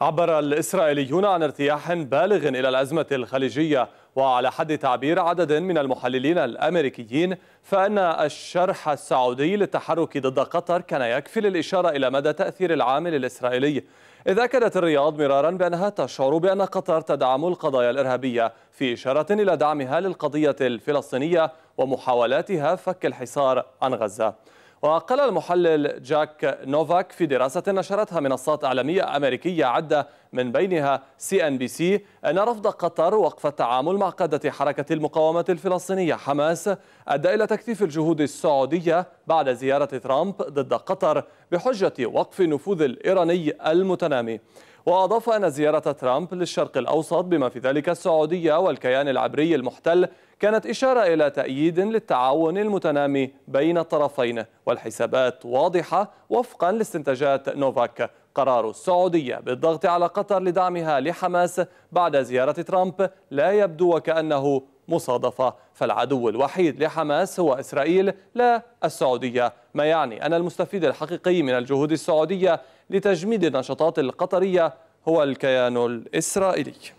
عبر الإسرائيليون عن ارتياح بالغ إلى الأزمة الخليجية وعلى حد تعبير عدد من المحللين الأمريكيين فإن الشرح السعودي للتحرك ضد قطر كان يكفي للإشارة إلى مدى تأثير العامل الإسرائيلي إذ أكدت الرياض مرارا بأنها تشعر بأن قطر تدعم القضايا الإرهابية في إشارة إلى دعمها للقضية الفلسطينية ومحاولاتها فك الحصار عن غزة وقال المحلل جاك نوفاك في دراسة نشرتها منصات إعلامية أمريكية عدة من بينها سي أن بي سي أن رفض قطر وقف التعامل مع قادة حركة المقاومة الفلسطينية حماس أدى إلى تكثيف الجهود السعودية بعد زيارة ترامب ضد قطر بحجة وقف النفوذ الإيراني المتنامي وأضاف أن زيارة ترامب للشرق الأوسط بما في ذلك السعودية والكيان العبري المحتل كانت إشارة إلى تأييد للتعاون المتنامي بين الطرفين والحسابات واضحة وفقا لاستنتاجات نوفاك قرار السعودية بالضغط على قطر لدعمها لحماس بعد زيارة ترامب لا يبدو وكأنه مصادفة فالعدو الوحيد لحماس هو إسرائيل لا السعودية ما يعني أن المستفيد الحقيقي من الجهود السعودية لتجميد النشاطات القطرية هو الكيان الإسرائيلي